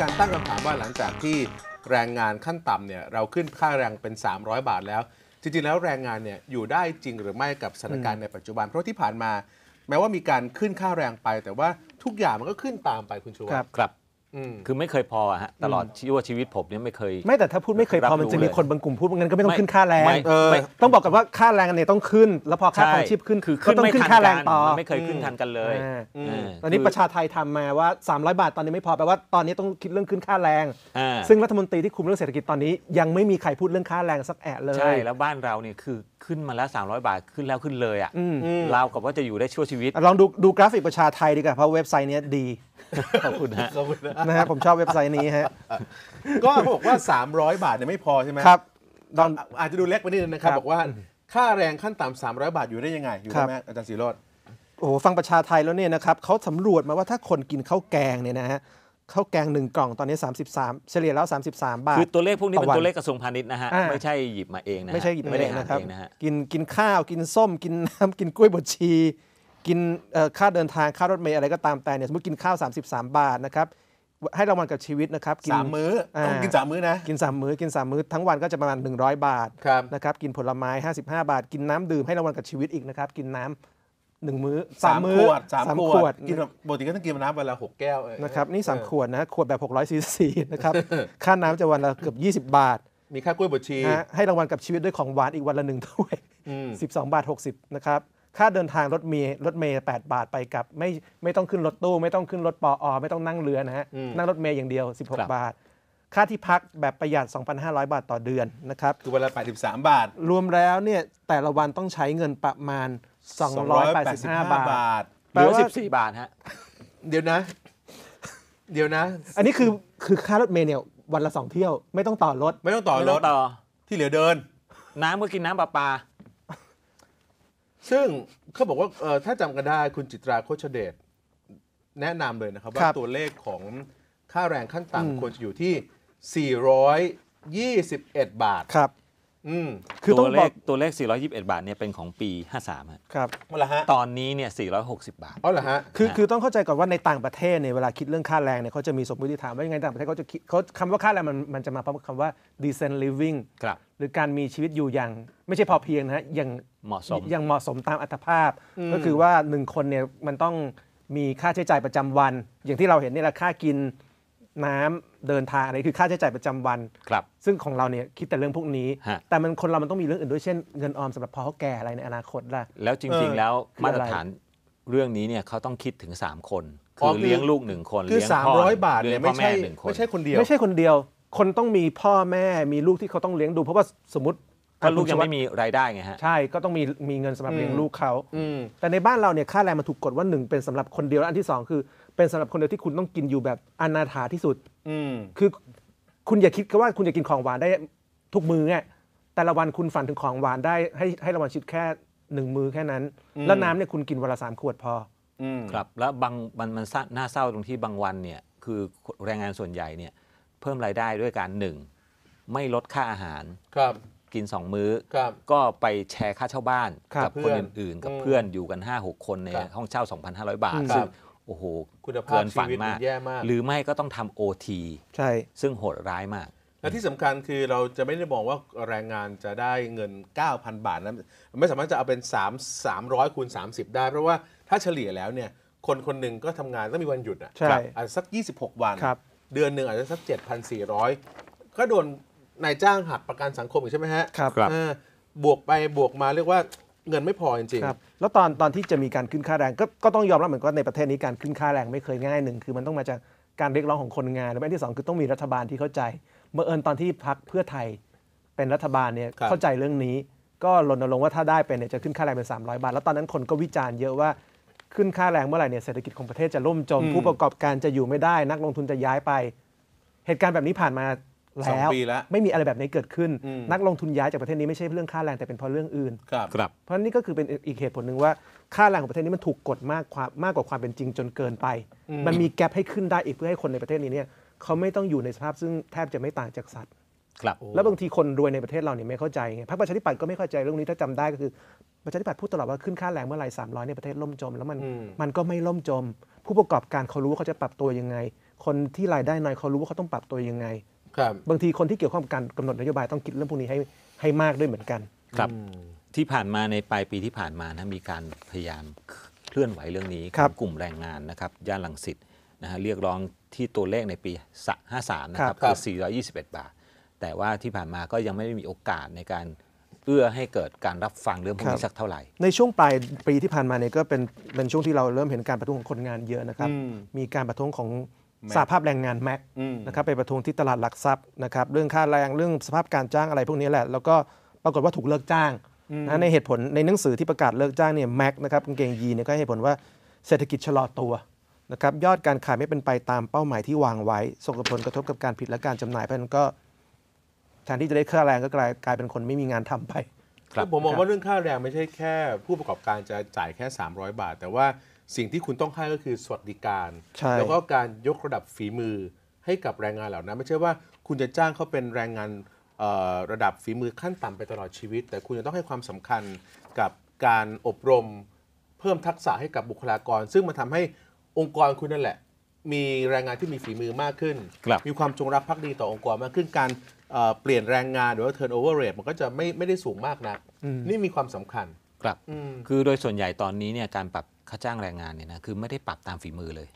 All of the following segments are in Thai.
การตั้งคำถามว่าหลังจากที่แรงงานขั้นต่ำเนี่ยเราขึ้นค่าแรงเป็น 300 บาทแล้ว จริงๆแล้วแรงงานเนี่ยอยู่ได้จริงหรือไม่กับสถานการณ์ในปัจจุบัน เพราะที่ผ่านมาแม้ว่ามีการขึ้นค่าแรงไป แต่ว่าทุกอย่างมันก็ขึ้นตามไปคุณชูวัฒน์ครับคือไม่เคยพอฮะตลอดชีวชีวิตผมเนี่ยไม่เคย ไม่แต่ถ้าพูดไม่เคยพอมันจะมีคนบางกลุ่มพูดงั้นก็ไม่ต้องขึ้นค่าแรงต้องบอกกันว่าค่าแรงเนี่ยต้องขึ้น แล้วพอค่าครองชีพขึ้นคือก็ต้องขึ้นค่าแรงต่อไม่เคยขึ้นทันกันเลย ตอนนี้ประชาไทยทำมาว่า 300 บาทตอนนี้ไม่พอแปลว่าตอนนี้ต้องคิดเรื่องขึ้นค่าแรง ซึ่งรัฐมนตรีที่คุมเรื่องเศรษฐกิจตอนนี้ ยังไม่มีใครพูดเรื่องค่าแรงสักแอะเลยใช่แล้วบ้านเราเนี่ยคือขึ้นมาแล้ว 300 บาทขึ้นแล้วขึ้นเลยอ่ะเรากับว่าจะอยู่ได้ชั่วชีวิตลองดูดูกราฟิกประชาไทยดีกว่าเพราะเว็บไซต์นี้ดีขอบคุณฮะขอบคุณนะนะฮะผมชอบเว็บไซต์นี้ฮะก็เขาบอกว่า 300 บาทเนี่ยไม่พอใช่ไหมครับอนอาจจะดูเล็กไปนิดนึงนะครับ บอกว่าค่าแรงขั้นต่ำ300 บาทอยู่ได้ยังไง อยู่ได้ไหมอาจารย์สีโรดโอ้ฟังประชาไทยแล้วเนี่ยนะครับเขาสำรวจมาว่าถ้าคนกินข้าวแกงเนี่ยนะฮะข้าวแกงหนึ่งกล่องตอนนี้ 33 เฉลี่ยแล้ว 33 บาท คือตัวเลขพวกนี้เป็นตัวเลขกระทรวงพาณิชย์นะฮะไม่ใช่หยิบมาเองนะไม่ใช่หยิบมาไม่เอได้งนะครับเองนะฮะกินกินข้าวกินส้มกินน้ำกินกล้วยบดชีกินค่าเดินทางค่ารถเมล์อะไรก็ตามแต่เนี่ย สมมติกินข้าว 33 บาทนะครับ ให้รางวัลกับชีวิตนะครับกินสามมื้อต้องกินสามมื้อนะกินสามมื้อกินสามมื้อทั้งวันก็จะประมาณ 100 บาทนะครับกินผลไม้ 55 บาท กินน้ำดื่มให้รางวัลกับชีวิตอีกนะครับกินน้ำหนึ่งมื้อสามขวดสามขวดกินปกติก็ต้องกินน้ำวันละหกแก้วนะครับนี่สามขวดนะขวดแบบ600ซีซีนะครับค่าน้ำจะวันละเกือบ20 บาท มีค่ากล้วยบดชี ให้รางวัลกับชีวิตด้วยของหวานอีกวันละหนึ่งถ้วย 12บาท60นะครับค่าเดินทางรถเมล์รถเมล์แบาทไปกลับไม่ไม่ต้องขึ้นรถตู้ ไม่ต้องขึ้นรถปออไม่ต้องนั่งเรือนะฮะนั่งรถเมล์อย่างเดียว 16บบาท ค่าที่พักแบบประหยัด 2,500 บาทต่อเดือนนะครับคือวันละ83บาท รวมแล้วเนี่ยแต่ละวันต้องใช้เงินประมาณ285บาทหรือ14 บาทฮะเดี๋ยวนะ เดี๋ยวนะ อันนี้คือคือค่ารถเมล์เนี่ย วันละสองเที่ยวไม่ต้องต่อรถไม่ต้องต่อรถที่เหลือเดิน น้ำก็กินน้ำปลาปาซึ่งเขาบอกว่าถ้าจำกันได้คุณจิตราโคชเดช แนะนำเลยนะครับ ว่าตัวเลขของค่าแรงขั้นต่ำควรจะอยู่ที่ 421 บาทครับอคือตัวเลขตัวเลข 421 บาทเนี่ยเป็นของปี 53ครับมาลฮะตอนนี้เนี่ย 460 บาทเอาเหรอฮะคือคือต้องเข้าใจก่อนว่าในต่างประเทศเนี่ยเวลาคิดเรื่องค่าแรงเนี่ยเขาจะมีสมมติฐานว่ายังไงต่างประเทศเขาจะคิดเขาคำว่าค่าแรงมันมันจะมาพร้อมคำว่า decent living ครับหรือการมีชีวิตอยู่อย่างไม่ใช่พอเพียงนะฮะอย่างเหมาะสมอย่างเหมาะสมตามอัตภาพ ก็คือว่าหนึ่งคนเนี่ยมันต้องมีค่าใช้จ่ายประจำวันอย่างที่เราเห็นนี่แหละค่ากินน้ำเดินทางอะไรคือ ค่าใช้จ่ายประจำวัน ครับ ซึ่งของเราเนี่ย คิดแต่เรื่องพวกนี้ แต่มันคนเรามันต้องมีเรื่องอื่นด้วยเช่น เงินออมสำหรับพอเขาแก่อะไรในอนาคตล่ะแล้วจริงๆแล้วมาตรฐานเรื่องนี้เนี่ยเขาต้องคิดถึง 3 คน คืออคือเลี้ยงลูกหนึ่งคนคือเลี้ยงพ่บาทเนี่ยงไม่พ่อใช่หนึ่งคนไม่ใช่คนเดียว ไม่ใช่คนเดียว คนต้องมีพ่อแม่มีลูกที่เขาต้องเลี้ยงดู เพราะว่าสมมติะลูกยังไม่มีรายได้ไงฮะ ใช่ก็ต้องมีมีเงินสำหรับเลี้ยงลูกเขาแต่ในบ้านเราเนี่ยค่าแรงมันถูกกฎว่าหนึ่งเป็นสำหรับคนเดียวแลอันที่สองคือ เป็นสำหรับคนเดียวที่คุณต้องกินอยู่แบบอนาถาที่สุดคือคุณอย่าคิดว่าคุณจะกินของหวานได้ทุกมือไงแต่ละวันคุณฝันถึงของหวานได้ ให้ให้ระวันชิดแค่หนึ่งมือแค่นั้น แล้วน้ำเนี่ยคุณกินวันละสามขวดพอครับ แล้วบางมันมันน่าเศร้าตรงที่บางวันเนี่ยคือแรงงานส่วนใหญ่เนี่ย เพิ่มรายได้ด้วยการหนึ่งไม่ลดค่าอาหารครับกิน2มื้อก็ไปแชร์ค่าเช่าบ้านกับคนอื่นๆกับเพื่อนอยู่กัน 5 6 คนในห้องเช่า 2,500 บาทบซึ่งโอ้โหคุณภาพชีวิตมันแย่มาก หรือไม่ก็ต้องทำโอทีใช่ ซึ่งโหดร้ายมาก และที่สำคัญคือเราจะไม่ได้บอกว่าแรงงานจะได้เงิน 9,000 บาทนะไม่สามารถจะเอาเป็น 3 300 คูณ 30ได้ เพราะว่าถ้าเฉลี่ยแล้วเนี่ยคนคนหนึ่งก็ทำงานต้องมีวันหยุดอ่ะใช่อาจสัก 26วัน เดือนหนึ่งอาจจะสัก 7,400ก็โดนนายจ้างหักประกันสังคมอีกใช่ไหมฮะครับครับบวกไปบวกมาเรียกว่าเงินไม่พอจริงครับ แล้วตอนตอนที่จะมีการขึ้นค่าแรง ก็ก็ต้องยอมรับเหมือนกันในประเทศนี้การขึ้นค่าแรงไม่เคยง่ายหนึ่งคือมันต้องมาจากการเรียกร้องของคนงานและอันที่สองคือต้องมีรัฐบาลที่เข้าใจ เมื่อเอิญตอนที่พักเพื่อไทยเป็นรัฐบาลเนี่ยเข้าใจเรื่องนี้ก็รณรงค์ว่าถ้าได้เป็นเนี่ยจะขึ้นค่าแรงเป็น300 บาทแล้วตอนนั้นคนก็วิจารณ์เยอะว่า ขึ้นค่าแรงเมื่อไหร่เนี่ยเศรษฐกิจของประเทศจะล่มจมผู้ประกอบการจะอยู่ไม่ได้ นักลงทุนจะย้ายไป เหตุการณ์แบบนี้ผ่านมาสองปีแล้วไม่มีอะไรแบบนี้เกิดขึ้น นักลงทุนย้ายจากประเทศนี้ไม่ใช่เรื่องค่าแรงแต่เป็นเพราะเรื่องอื่นครับเพราะนี่ก็คือเป็นอีกเหตุผลหนึ่งว่าค่าแรงของประเทศนี้มันถูกกดมากความมากกว่าความเป็นจริงจนเกินไป มันมีแกลบให้ขึ้นได้อีกเพื่อให้คนในประเทศนี้เนี่ยเขาไม่ต้องอยู่ในสภาพซึ่งแทบจะไม่ต่างจากสัตว์ ครับ แล้วบางทีคนรวยในประเทศเราเนี่ยไม่เข้าใจไงพรรคประชาธิปัตย์ก็ไม่เข้าใจเรื่องนี้ถ้าจำได้ก็คือประชาธิปัตย์พูดตลอดว่าขึ้นค่าแรงเมื่อไหร่สามร้อยในประเทศล่มจม แล้วมันมันก็ไม่ล่มจม ผู้ประกอบการเขารู้ว่าเขาจะปรับตัวยังไงคนที่รายได้น้อยเขารู้ว่าเขาต้องปรับตัวยังไงบางทีคนที่เกี่ยวข้องกับการกำหนดนโยบายต้องคิดเรื่องพวกนี้ให้ให้มากด้วยเหมือนกันครับที่ผ่านมาในปลายปีที่ผ่านมานะมีการพยายามเคลื่อนไหวเรื่องนี้ครับของกลุ่มแรงงานนะครับย่านลังสิตนะฮะเรียกร้องที่ตัวเลขในปี53นะครับครือ421บาทแต่ว่าที่ผ่านมาก็ยังไม่ได้มีโอกาสในการเอื้อให้เกิดการรับฟังเรื่องพวกนี้สักเท่าไหร่ ในช่วงปลายปีที่ผ่านมาเนี่ยก็เป็นเป็นช่วงที่เราเริ่มเห็นการประท้วงของคนงานเยอะนะครับ มีการประท้วงของสาภาพแรงงานแม็กนะครับไปประท้วงที่ตลาดหลักทรัพย์นะครับเรื่องค่าแรงเรื่องสภาพการจ้างอะไรพวกนี้แหละแล้วก็ปรากฏว่าถูกเลิกจ้างนะในเหตุผลในหนังสือที่ประกาศเลิกจ้างเนี่ยแม็กนะครับกางเกงยีเนี่ยก็ให้เหตุผลว่าเศรษฐกิจชะลอตัวนะครับยอดการขายไม่เป็นไปตามเป้าหมายที่วางไว้ ส่งผลกระทบกับการผลิตและการจำหน่าย เพราะนั้นก็แทนที่จะได้ค่าแรงก็กลายกลายเป็นคนไม่มีงานทำไปคือผมมองว่าเรื่องค่าแรงไม่ใช่แค่ ผู้ประกอบการจะจ่ายแค่300บาท แต่ว่าสิ่งที่คุณต้องให้ก็คือสวัสดิการ แล้วก็การยกระดับฝีมือให้กับแรงงานเหล่านั้น ไม่ใช่ว่าคุณจะจ้างเขาเป็นแรงงานระดับฝีมือขั้นต่ำไปตลอดชีวิต แต่คุณจะต้องให้ความสำคัญกับการอบรมเพิ่มทักษะให้กับบุคลากร ซึ่งมันทำให้องค์กรคุณนั่นแหละ มีแรงงานที่มีฝีมือมากขึ้น มีความจงรักภักดีต่อองค์กรมากขึ้นการเเปลี่ยนแรงงานหรือว่า turnover rate มันก็จะไม่ไม่ได้สูงมากนะักนี่มีความสำคัญครับคือโดยส่วนใหญ่ตอนนี้เนี่ยการปรับค่าจ้างแรงงานเนี่ยนะคือไม่ได้ปรับตามฝีมือเลย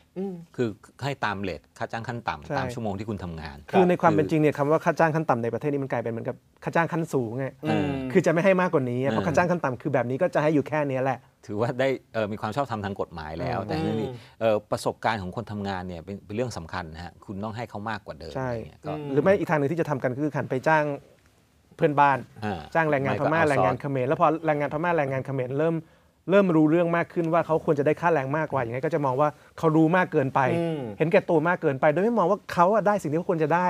คือให้ตามเลทค่าจ้างขั้นต่ำตามชั่วโมงที่คุณทำงานคือในความเป็นจริงเนี่ยคำว่าค่าจ้างขั้นต่ำในประเทศนี้มันกลายเป็นเหมือนกับค่าจ้างขั้นสูงไงคือจะไม่ให้มากกว่านี้เพราะค่าจ้างขั้นต่ำคือแบบนี้ก็จะให้อยู่แค่เนี้ยแหละถือว่าได้เออมีความชอบธรรมทางกฎหมายแล้ว แต่เรื่องนี้่ประสบการณ์ของคนทำงานเนี่ยเป็นเรื่องสำคัญนะฮะคุณต้องให้เขามากกว่าเดิมใช่หรือไม่อีกทางหนึ่งที่จะทำกันคือขันไปจ้างเพื่อนบ้านจ้างแรงงานพม่าแรงงานเขมรแล้วพอแรงงานพม่าแรงงานเขมรเริ่มเริ่มรู้เรื่องมากขึ้นว่าเขาควรจะได้ค่าแรงมากกว่าอย่างนี้ก็จะมองว่าเขารู้มากเกินไป เห็นแก่ตัวมากเกินไปโดยไม่มองว่าเขาได้สิ่งที่เขาควรจะได้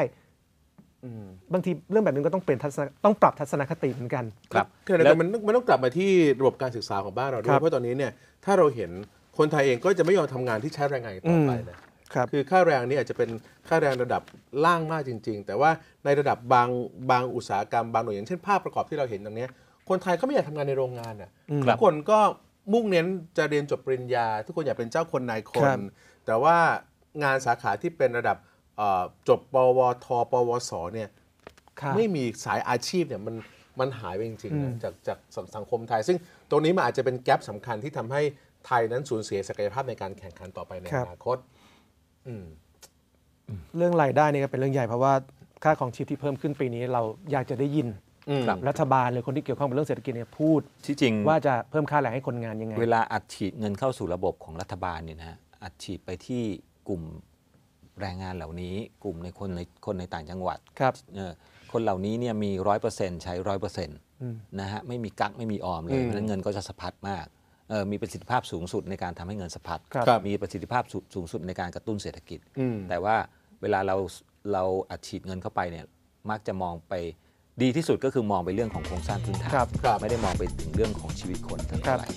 บางทีเรื่องแบบนี้ก็ต้องเปลี่ยนทัศนต้องปรับทัศนคติ เหมือนกัน ครับแล้วมันมันต้องกลับมาที่ระบบการศึกษาของบ้านเราด้วยเพราะตอนนี้เนี่ยถ้าเราเห็นคนไทยเองก็จะไม่ยอมทำงานที่ใช้แรงงานต่อไปนะครับคือค่าแรงนี่อาจจะเป็นค่าแรงระดับล่างมากจริง ๆ แต่ว่าในระดับบางบางอุตสาหกรรมบางหน่วยอย่าง เช่นภาพประกอบที่เราเห็นตรงนี้คนไทยก็ไม่อยากทำงานในโรงงานอ่ะทุกคนก็มุ่งเน้นจะเรียนจบปริญญา ทุกคนอยากเป็นเจ้าคนนายคน แต่ว่างานสาขาที่เป็นระดับจบปวทปวสเนี่ยไม่มีสายอาชีพเนี่ยมันมันหายไปจริงๆจากจากสังคมไทย ซึ่งตรงนี้มันอาจจะเป็นแกลบสำคัญที่ทำให้ไทยนั้นสูญเสียศักยภาพในการแข่งขันต่อไปในอนาคตเรื่องรายได้นี่ก็เป็นเรื่องใหญ่เพราะว่าค่าของชีพที่เพิ่มขึ้นปีนี้เราอยากจะได้ยินรัฐบาล หรือคนที่เกี่ยวข้องกับเรื่องเศรษฐกิจเนี่ยพูดที่จริงว่าจะเพิ่มค่าแรงให้คนงานยังไง เวลาอัดฉีดเงินเข้าสู่ระบบของรัฐบาลเนี่ยนะฮะ อัดฉีดไปที่กลุ่มแรงงานเหล่านี้ กลุ่มในคนในคนในต่างจังหวัด ครับคนเหล่านี้เนี่ยมีร้อยเปอร์เซ็นต์ใช้ร้อยเปอร์เซ็นต์นะฮะ ไม่มีกัก ไม่มีออมเลย เพราะฉะนั้นเงินก็จะสะพัดมากมีประสิทธิภาพสูงสุดในการทำให้เงินสะพัดมีประสิทธิภาพสูงสุดในการกระตุ้นเศรษฐกิจแต่ว่าเวลาเราเราอัดฉีดเงินเข้าไปเนี่ยมักจะมองไปดีที่สุดก็คือมองไปเรื่องของโครงสร้างพื้นฐานไม่ได้มองไปถึงเรื่องของชีวิตคนเท่าไหร่